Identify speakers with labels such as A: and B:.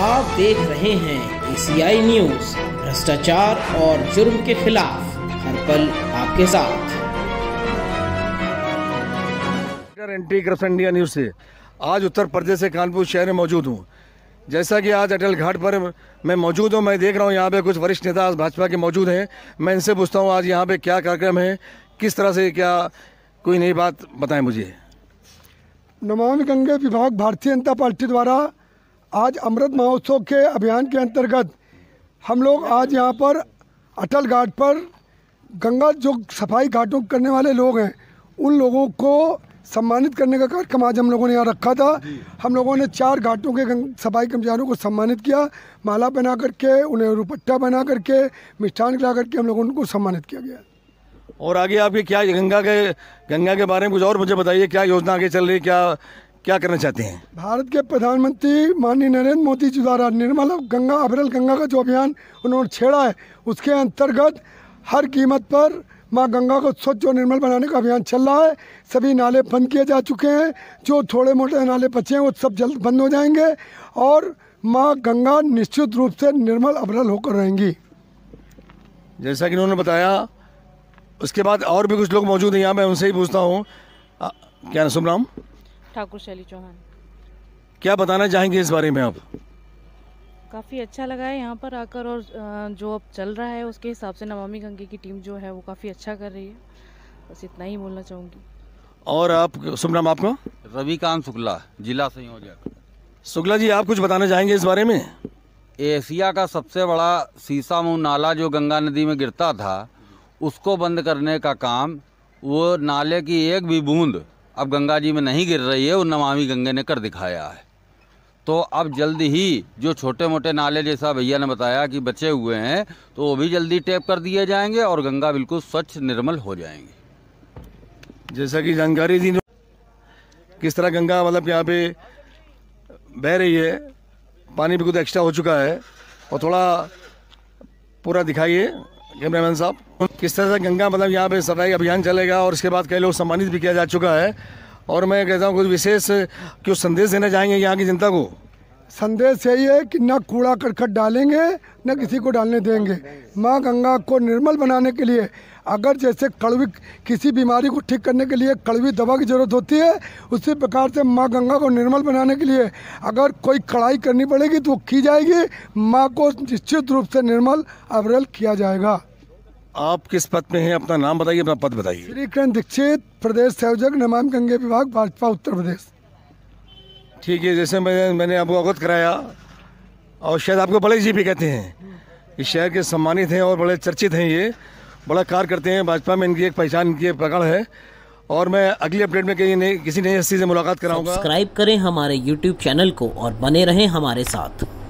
A: आप देख रहे हैं एसीआई न्यूज भ्रष्टाचार और जुर्म के खिलाफ हर पल आपके साथ इंडिया न्यूज से आज उत्तर प्रदेश से कानपुर शहर में मौजूद हूँ जैसा कि आज अटल घाट पर मैं मौजूद हूँ मैं देख रहा हूँ यहाँ पे कुछ वरिष्ठ नेता भाजपा के मौजूद हैं मैं इनसे पूछता हूँ आज यहाँ पे क्या कार्यक्रम है किस तरह से क्या कोई नई बात बताएं मुझे
B: नमामि गंगे विभाग भारतीय जनता पार्टी द्वारा आज अमृत महोत्सव के अभियान के अंतर्गत हम लोग आज यहाँ पर अटल घाट पर गंगा जो सफाई घाटों करने वाले लोग हैं उन लोगों को सम्मानित करने का कार्यक्रम आज हम लोगों ने यहाँ रखा था हम लोगों ने चार घाटों के सफाई कर्मचारियों को सम्मानित किया माला बना करके उन्हें रुपट्टा बना करके मिष्ठान खिला करके हम लोगों को सम्मानित किया गया
A: और आगे आपके क्या गंगा के गंगा के बारे में कुछ और मुझे बताइए क्या योजना आगे चल रही है क्या क्या करना चाहते हैं
B: भारत के प्रधानमंत्री माननीय नरेंद्र मोदी जी द्वारा निर्मल गंगा अभरल गंगा का जो अभियान उन्होंने छेड़ा है उसके अंतर्गत हर कीमत पर माँ गंगा को स्वच्छ और निर्मल बनाने का अभियान चल रहा है सभी नाले बंद किए जा चुके हैं जो थोड़े मोटे नाले बचे हैं वो सब जल्द बंद हो जाएंगे और माँ गंगा निश्चित रूप से निर्मल अभरल होकर रहेंगी
A: जैसा कि उन्होंने बताया उसके बाद और भी कुछ लोग मौजूद हैं यहाँ मैं उनसे ही पूछता हूँ क्या राम ठाकुर शैली चौहान क्या बताना चाहेंगे इस बारे में आप काफ़ी अच्छा लगा है यहाँ पर आकर और जो अब चल रहा है उसके हिसाब से नमामि गंगे की टीम जो है वो काफ़ी अच्छा कर रही है बस इतना ही बोलना चाहूँगी और आप शुभ नाम आपका रविकांत शुक्ला
B: जिला संयोजक
A: शुक्ला जी आप कुछ बताना चाहेंगे इस बारे में
B: एशिया का सबसे बड़ा सीसा मुँह नाला जो गंगा नदी में गिरता था उसको बंद करने का काम वो नाले की एक भी बूंद अब गंगा जी में नहीं गिर रही है वो नमामि गंगे ने कर दिखाया है तो अब जल्द ही जो छोटे मोटे नाले जैसा भैया ने बताया कि बचे हुए हैं तो वो भी जल्दी टैप कर दिए जाएंगे और गंगा बिल्कुल स्वच्छ निर्मल हो जाएंगे
A: जैसा कि जानकारी दी किस तरह गंगा मतलब यहाँ पे बह रही है पानी भी कुछ एक्स्ट्रा हो चुका है और थोड़ा पूरा दिखाइए कैमरामैन साहब किस तरह से गंगा मतलब यहाँ पे सफाई अभियान चलेगा और इसके बाद कई लोग सम्मानित भी किया जा चुका है और मैं कहता हूँ कुछ विशेष क्यों संदेश देना चाहेंगे यहाँ की जनता को
B: संदेश यही है कि न कूड़ा करकट डालेंगे न किसी को डालने देंगे माँ गंगा को निर्मल बनाने के लिए अगर जैसे कड़वी किसी बीमारी को ठीक करने के लिए कड़वी दवा की ज़रूरत होती है उसी प्रकार से माँ गंगा को निर्मल बनाने के लिए अगर कोई कड़ाई करनी पड़ेगी तो वो की जाएगी माँ को निश्चित रूप से निर्मल अवरल किया जाएगा
A: आप किस पद में हैं अपना नाम बताइए अपना पद बताइए
B: श्री कृष्ण दीक्षित प्रदेश संयोजक नमाम गंगे विभाग भाजपा उत्तर प्रदेश
A: ठीक है जैसे मैं मैंने आपको अवगत कराया और शायद आपको बड़े जी भी कहते हैं इस शहर के सम्मानित हैं और बड़े चर्चित हैं ये बड़ा कार्य करते हैं भाजपा में इनकी एक पहचान की पकड़ है और मैं अगली अपडेट में कहीं नहीं किसी नई हस्ती से मुलाकात कराऊंगा सब्सक्राइब करें हमारे यूट्यूब चैनल को और बने रहें हमारे साथ